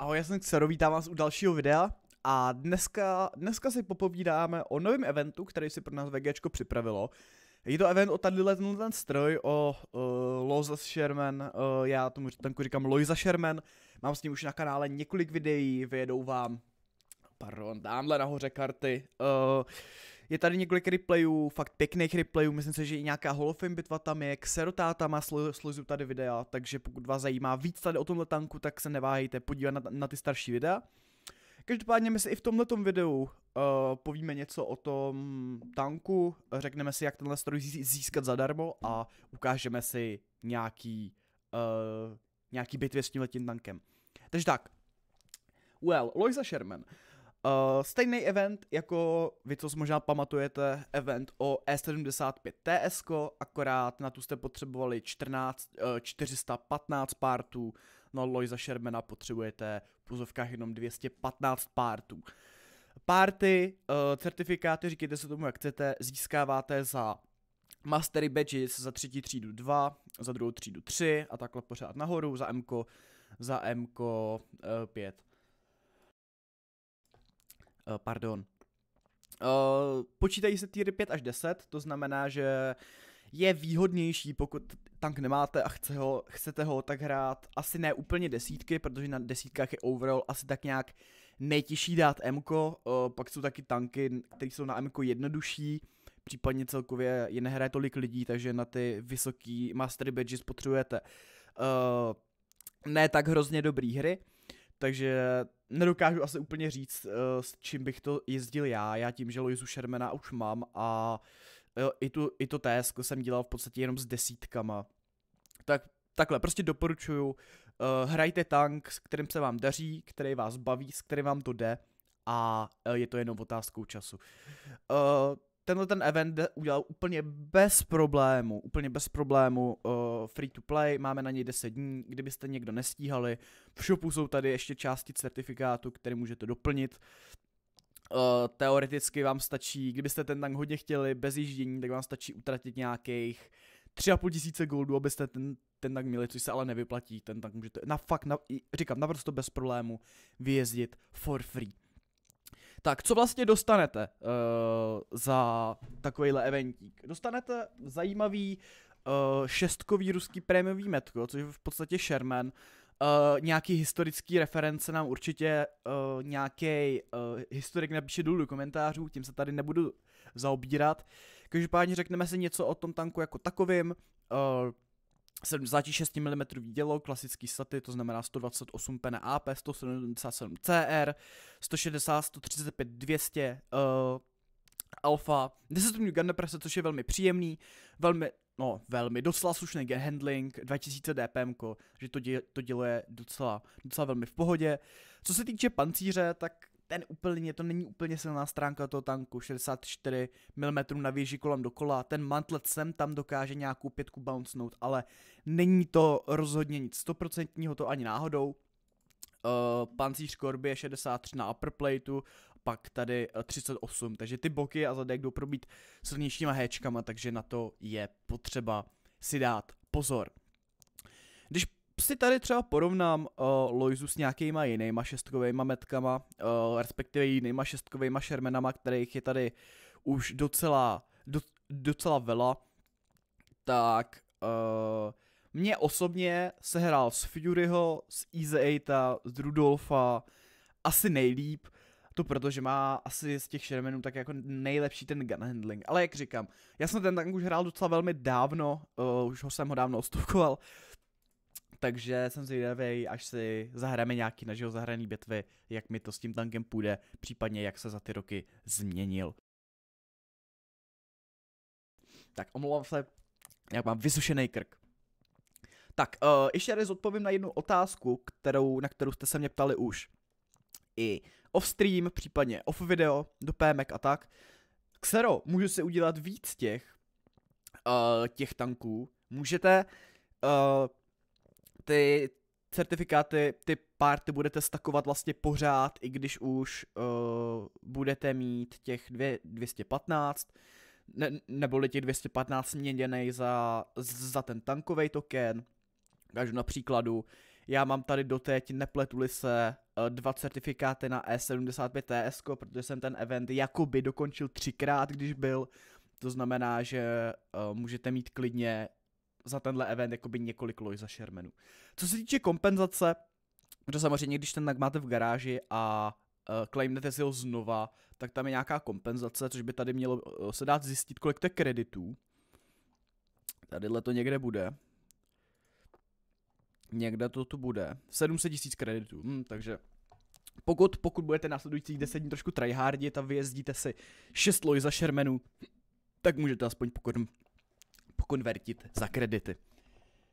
Ahoj, já jsem Xero, vítám vás u dalšího videa a dneska, dneska si popovídáme o novém eventu, který si pro nás VGčko připravilo. Je to event o tady ten, ten stroj, o uh, Loza Sherman, uh, já tomu tanku říkám Loiza Sherman, mám s ním už na kanále několik videí, vyjedou vám, pardon, tamhle nahoře karty, uh, je tady několik replayů, fakt pěkných replayů, myslím si, že i nějaká holofame bitva tam je, Xerotáta má slo, tady videa, takže pokud vás zajímá víc tady o tomhle tanku, tak se neváhejte podívat na, na ty starší videa. Každopádně my si i v tomhle videu uh, povíme něco o tom tanku, řekneme si, jak tenhle stroj získat zadarmo a ukážeme si nějaký, uh, nějaký bitvě s tímhletím tankem. Takže tak, Well, Loisa Sherman. Uh, stejný event, jako vy, co si možná pamatujete, event o E75 TS, akorát na tu jste potřebovali 14, uh, 415 partů, no Loisa Shermana potřebujete v pozovkách jenom 215 partů. Party, uh, certifikáty, říkejte se tomu, jak chcete, získáváte za Mastery Badges za třetí třídu 2, za druhou třídu 3 a takhle pořád nahoru, za MK, za MK uh, 5. Eh, pardon. Uh, počítají se týry 5 až 10, to znamená, že je výhodnější, pokud tank nemáte a chce ho, chcete ho tak hrát asi ne úplně desítky, protože na desítkách je overall asi tak nějak nejtěžší dát m uh, pak jsou taky tanky, které jsou na m jednodušší, případně celkově je nehraje tolik lidí, takže na ty vysoký mastery badges potřebujete uh, ne tak hrozně dobrý hry. Takže nedokážu asi úplně říct, eh, s čím bych to jezdil já. Já tím, že Loizu Shermana už mám a eh, i, tu, i to TSK jsem dělal v podstatě jenom s desítkama. Tak takhle, prostě doporučuju, eh, hrajte tank, s kterým se vám daří, který vás baví, s kterým vám to jde a je to jenom otázkou času tenhle ten event udělal úplně bez problému, úplně bez problému uh, free to play, máme na něj 10 dní, kdybyste někdo nestíhali, v shopu jsou tady ještě části certifikátu, které můžete doplnit, uh, teoreticky vám stačí, kdybyste ten tank hodně chtěli bez jíždění, tak vám stačí utratit nějakých 3,5 tisíce goldů, abyste ten, ten tank měli, což se ale nevyplatí, ten tank můžete, na fakt, na, říkám, naprosto bez problému vyjezdit for free. Tak, co vlastně dostanete uh, za takovýhle eventík? Dostanete zajímavý uh, šestkový ruský prémiový metko, což je v podstatě Sherman. Uh, nějaký historický reference nám určitě uh, nějaký uh, historik napíše dolů do komentářů, tím se tady nebudu zaobírat. Každopádně řekneme si něco o tom tanku jako takovým, uh, 76 mm dělo, klasický staty, to znamená 128 AP 177 CR, 160, 135, 200, uh, alfa, 10 stupňů gun deprese, což je velmi příjemný, velmi, no, velmi, docela slušný gun handling, 2000 dpm, že to, dě, to dělo je docela, docela velmi v pohodě. Co se týče pancíře, tak ten úplně, to není úplně silná stránka toho tanku, 64 mm na věži kolem dokola, ten mantlet sem tam dokáže nějakou pětku bouncenout, ale není to rozhodně nic stoprocentního, to ani náhodou. Uh, pancíř korby je 63 na upper plateu, pak tady 38, eh, takže ty boky a zadek jdou probít silnějšíma héčkama, takže na to je potřeba si dát pozor. Když si tady třeba porovnám uh, Loizu s nějakýma jinýma šestkovýma metkama, uh, respektive jinýma šestkovýma šermenama kterých je tady už docela, do, docela vela, tak uh, eh, mě osobně sehrál s Furyho, s Easy Eighta, z Rudolfa asi nejlíp, to protože má asi z těch šermenů tak jako nejlepší ten gun handling. Ale jak říkám, já jsem ten tank už hrál docela velmi dávno, uh, už ho jsem ho dávno ostovkoval, takže jsem zvědavý, až si zahrajeme nějaký naživo zahraný bitvy, jak mi to s tím tankem půjde, případně jak se za ty roky změnil. Tak omlouvám se, jak mám vysušený krk. Tak, uh, ještě tady zodpovím na jednu otázku, kterou, na kterou jste se mě ptali už. I off stream, případně off video, do PMek a tak. Xero, můžu si udělat víc těch, uh, těch tanků? Můžete, uh, ty certifikáty, ty párty budete stakovat vlastně pořád, i když už uh, budete mít těch dvě, 215, ne, neboli těch 215 měněný za, za ten tankový token. Takže na příkladu, já mám tady doteď, nepletuli se, eh, dva certifikáty na E75 TS, protože jsem ten event jakoby dokončil třikrát, když byl. To znamená, že uh, můžete mít klidně za tenhle event jakoby několik loj za Shermanu. Co se týče kompenzace, protože samozřejmě, když ten tak máte v garáži a uh, claimnete si ho znova, tak tam je nějaká kompenzace, což by tady mělo uh, se dát zjistit, kolik to je kreditů. Tadyhle to někde bude. Někde to tu bude. 700 tisíc kreditů, hm, takže pokud, pokud budete následujících 10 dní trošku tryhardit a vyjezdíte si 6 loj za šermenů, tak můžete aspoň pokud konvertit za kredity.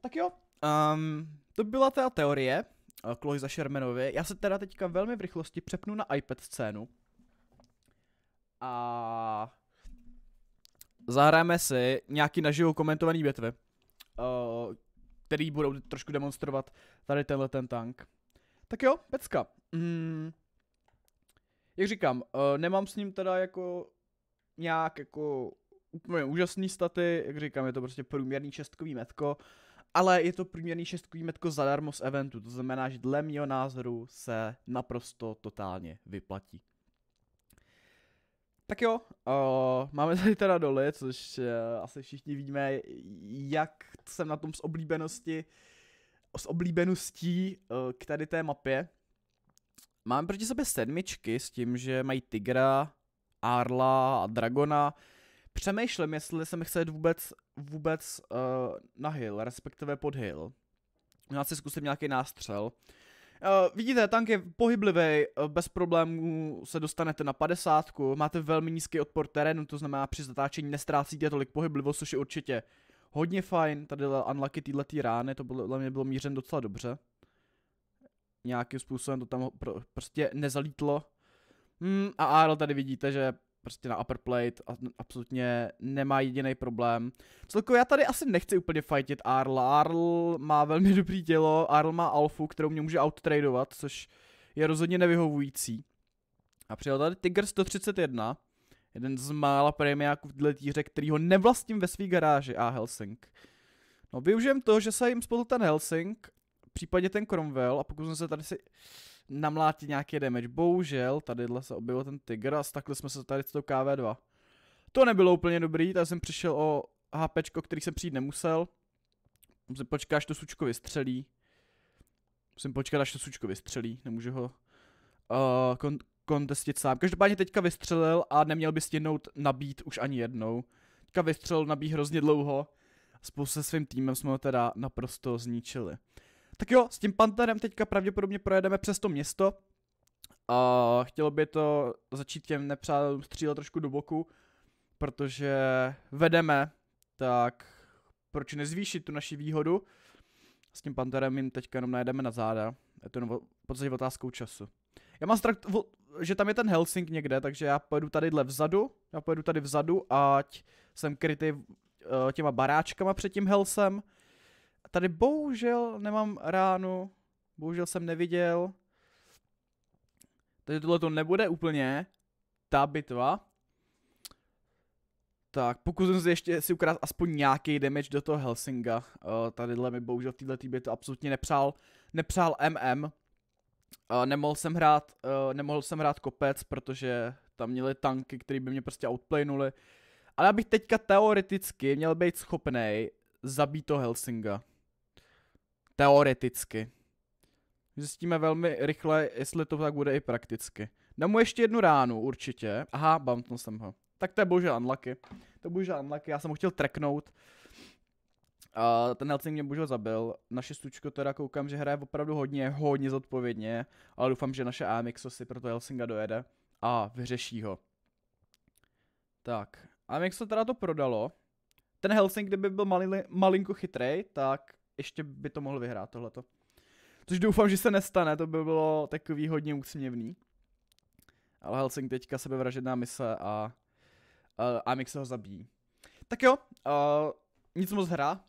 Tak jo, um, to byla ta teorie eh, za Shermanovi. Já se teda teďka velmi v rychlosti přepnu na iPad scénu. A zahráme si nějaký naživo komentovaný větve. uh, který budou trošku demonstrovat tady tenhle ten tank. Tak jo, pecka. Mm, jak říkám, uh, nemám s ním teda jako nějak jako úplně úžasný staty, jak říkám, je to prostě průměrný šestkový metko, ale je to průměrný šestkový metko zadarmo z eventu, to znamená, že dle mého názoru se naprosto totálně vyplatí. Tak jo, o, eh, máme tady teda doly, což o, eh, asi všichni víme, jak jsem na tom s oblíbenosti, s oblíbeností o, eh, k tady té mapě. Mám proti sobě sedmičky s tím, že mají Tigra, Arla a Dragona přemýšlím, jestli se mi chce jít vůbec, vůbec uh, na hill, respektive pod hill. Já si zkusím nějaký nástřel. Uh, vidíte, tank je pohyblivý, uh, bez problémů se dostanete na 50, máte velmi nízký odpor terénu, to znamená při zatáčení nestrácíte tolik pohyblivost, což je určitě hodně fajn. Tady unlucky tý rány, to podle mě bylo mířen docela dobře. Nějakým způsobem to tam pr- prostě nezalítlo. Mm, a Arl tady vidíte, že prostě na upper plate a absolutně nemá jediný problém. Celkově já tady asi nechci úplně fightit Arl Arl má velmi dobrý tělo, Arl má alfu, kterou mě může outtradovat, což je rozhodně nevyhovující. A přijel tady Tiger 131, jeden z mála premiáků v této hře, který ho nevlastním ve své garáži, a Helsing. No využijem to, že se jim spolu ten Helsing, případně ten Cromwell a pokusím se tady si namlátit nějaký damage. Bohužel, tady se objevil ten Tiger a stakli jsme se tady s tou KV2. To nebylo úplně dobrý, tady jsem přišel o HP, který jsem přijít nemusel. Musím počkat, až to sučko vystřelí. Musím počkat, až to sučko vystřelí, nemůžu ho uh, kon- kontestit sám. Každopádně teďka vystřelil a neměl by stěhnout nabít už ani jednou. Teďka vystřelil, nabí hrozně dlouho. Spolu se svým týmem jsme ho teda naprosto zničili. Tak jo, s tím Panterem teďka pravděpodobně projedeme přes to město. A chtělo by to začít těm nepřátelům střílet trošku do boku, protože vedeme, tak proč nezvýšit tu naši výhodu? S tím Panterem jim teďka jenom najedeme na záda. Je to jenom v podstatě otázkou času. Já mám strach, že tam je ten Helsing někde, takže já pojedu tadyhle vzadu, já pojedu tady vzadu, ať jsem krytý eh, těma baráčkama před tím Helsem Tady bohužel nemám ránu, bohužel jsem neviděl, takže tohle to nebude úplně ta bitva. Tak, pokusím si ještě si ukrát aspoň nějaký damage do toho Helsinga. Uh, tadyhle mi bohužel v této bitvě absolutně nepřál, nepřál MM. Uh, nemohl, jsem hrát, uh, nemohl jsem hrát kopec, protože tam měli tanky, které by mě prostě outplaynuli. Ale abych teďka teoreticky měl být schopný zabít to Helsinga. Teoreticky. Zjistíme velmi rychle, jestli to tak bude i prakticky. Dám mu ještě jednu ránu, určitě. Aha, bountnul jsem ho. Tak to je bohužel unlucky. To je bohužel unlucky, já jsem ho chtěl treknout. Uh, ten Helsing mě bohužel zabil. Naše stučko teda koukám, že hraje opravdu hodně, hodně zodpovědně, ale doufám, že naše Amixo si pro to Helsinga dojede a vyřeší ho. Tak, Amixo teda to prodalo. Ten Helsing, kdyby byl mali, malinko chytrej, tak ještě by to mohl vyhrát tohleto. Což doufám, že se nestane, to by bylo takový hodně úsměvný. Ale Helsing teďka sebevražedná mise a, uh, Amix ho zabíjí. Tak jo, uh, nic moc hra,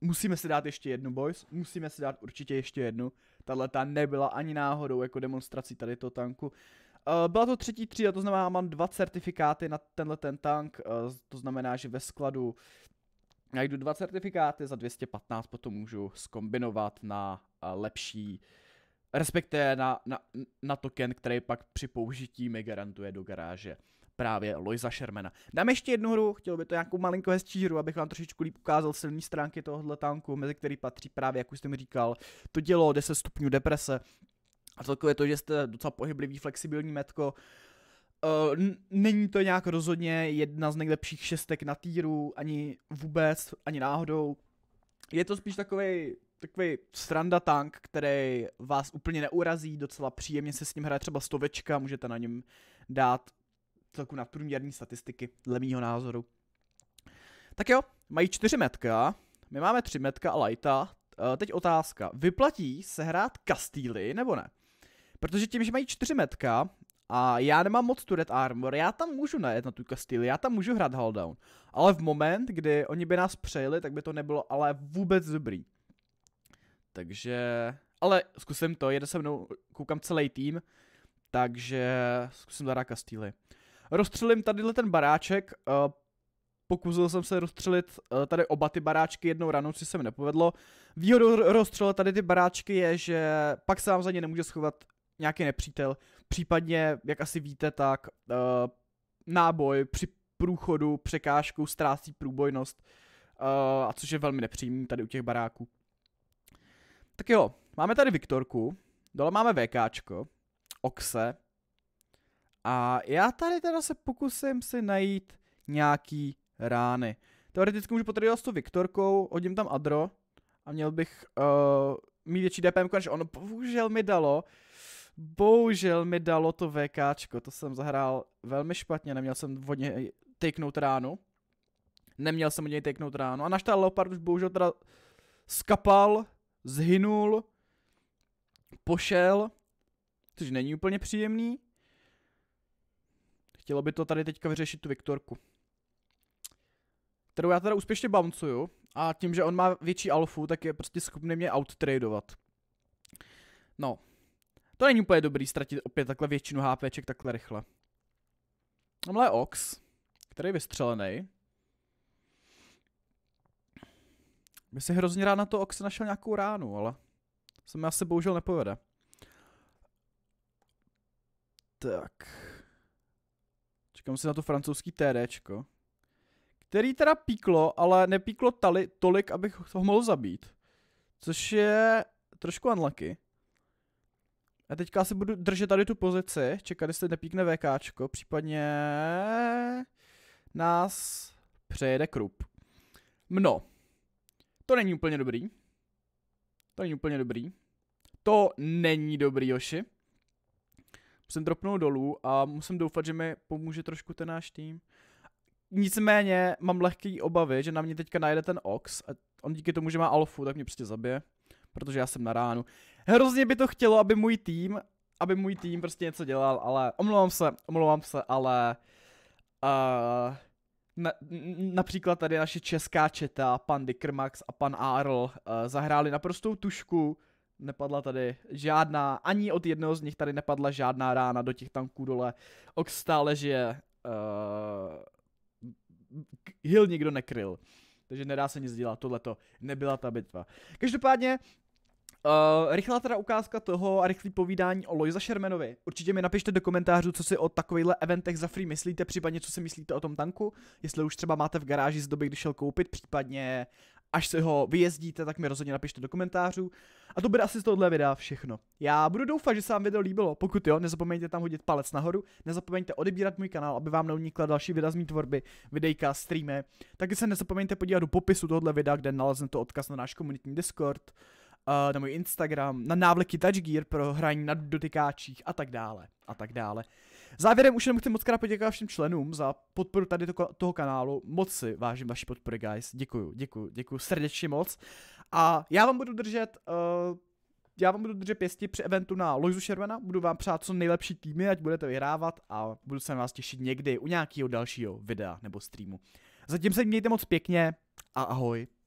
musíme si dát ještě jednu, boys, musíme si dát určitě ještě jednu. Tahle ta nebyla ani náhodou jako demonstrací tady to tanku. Uh, byla to třetí třída, to znamená, mám dva certifikáty na tenhle ten tank, uh, to znamená, že ve skladu najdu dva certifikáty za 215, potom můžu skombinovat na eh, lepší, respektive na, na, na token, který pak při použití mi garantuje do garáže právě Loisa Shermana. Dám ještě jednu hru, chtěl by to nějakou malinko hezčí hru, abych vám trošičku líp ukázal silné stránky tohohle tanku, mezi který patří právě, jak už mi říkal, to dělo 10 stupňů deprese, a celkově to, že jste docela pohyblivý, flexibilní metko, Uh, není to nějak rozhodně jedna z nejlepších šestek na týru, ani vůbec, ani náhodou. Je to spíš takový takový stranda tank, který vás úplně neurazí, docela příjemně se s ním hraje třeba stovečka, můžete na něm dát celku nadprůměrní statistiky, dle mýho názoru. Tak jo, mají čtyři metka, my máme tři metka a lighta. Eh, teď otázka, vyplatí se hrát Castily, nebo ne? Protože tím, že mají čtyři metka, a já nemám moc tu Red Armor, já tam můžu najet na tu Castile, já tam můžu hrát haldown, Ale v moment, kdy oni by nás přejeli, tak by to nebylo ale vůbec dobrý. Takže... Ale zkusím to, jede se mnou, koukám celý tým, takže zkusím zahrát Castile. Rozstřelím tadyhle ten baráček, eh, pokusil jsem se rozstřelit eh, tady oba ty baráčky jednou ranou, co se mi nepovedlo. Výhodou rozstřelit tady ty baráčky je, že pak se vám za ně nemůže schovat nějaký nepřítel. Případně, jak asi víte, tak uh, náboj při průchodu překážkou ztrácí průbojnost, uh, a což je velmi nepříjemný tady u těch baráků. Tak jo, máme tady Viktorku, dole máme VKčko, Oxe, a já tady teda se pokusím si najít nějaký rány. Teoreticky můžu potřebovat s tou Viktorkou, hodím tam Adro a měl bych uh, mít větší DPM než ono. Bohužel mi dalo Bohužel mi dalo to VKčko, to jsem zahrál velmi špatně, neměl jsem od něj tyknout ránu. Neměl jsem od něj tyknout ránu a naštál Leopard už bohužel teda skapal, zhynul, pošel, což není úplně příjemný. Chtělo by to tady teďka vyřešit tu Viktorku. Kterou já teda úspěšně bouncuju a tím, že on má větší alfu, tak je prostě schopný mě outtradovat. No, to není úplně dobrý ztratit opět takhle většinu HPček takhle rychle. Tamhle je Ox, který je vystřelený. By si hrozně rád na to Ox našel nějakou ránu, ale se mi asi bohužel nepovede. Tak. Čekám si na to francouzský TDčko. Který teda píklo, ale nepíklo tali, tolik, abych ho mohl zabít. Což je trošku unlucky. Já teďka asi budu držet tady tu pozici, čekat, jestli nepíkne VKčko, případně nás přejede krup. No, to není úplně dobrý. To není úplně dobrý. To není dobrý, Joši. Musím dropnout dolů a musím doufat, že mi pomůže trošku ten náš tým. Nicméně mám lehký obavy, že na mě teďka najde ten Ox a on díky tomu, že má alfu, tak mě prostě zabije, protože já jsem na ránu hrozně by to chtělo, aby můj tým, aby můj tým prostě něco dělal, ale omlouvám se, omlouvám se, ale uh, na, například tady naše česká četa, pan Dickermax a pan Arl uh, zahráli naprostou tušku, nepadla tady žádná, ani od jednoho z nich tady nepadla žádná rána do těch tanků dole. Ok stále žije, uh, hill nikdo nekryl. Takže nedá se nic dělat, tohleto nebyla ta bitva. Každopádně Eh, rychlá teda ukázka toho a rychlý povídání o Lojza Shermanovi. Určitě mi napište do komentářů, co si o takovýchhle eventech za free myslíte, případně co si myslíte o tom tanku, jestli už třeba máte v garáži z doby, kdy šel koupit, případně až se ho vyjezdíte, tak mi rozhodně napište do komentářů. A to bude asi z tohohle videa všechno. Já budu doufat, že se vám video líbilo. Pokud jo, nezapomeňte tam hodit palec nahoru, nezapomeňte odebírat můj kanál, aby vám neunikla další videa z mý tvorby, videjka, streamy. Taky se nezapomeňte podívat do popisu tohohle videa, kde naleznete odkaz na náš komunitní Discord uh, na můj Instagram, na návleky Touch Gear pro hraní na dotykáčích a tak dále a tak dále. Závěrem už jenom chci moc krát poděkovat všem členům za podporu tady to, toho kanálu. Moc si vážím vaši podpory, guys. Děkuju, děkuju, děkuju srdečně moc. A já vám budu držet uh, já vám budu držet pěsti při eventu na Lojzu Šervena, budu vám přát co nejlepší týmy, ať budete vyhrávat a budu se na vás těšit někdy u nějakého dalšího videa nebo streamu. Zatím se mějte moc pěkně a ahoj.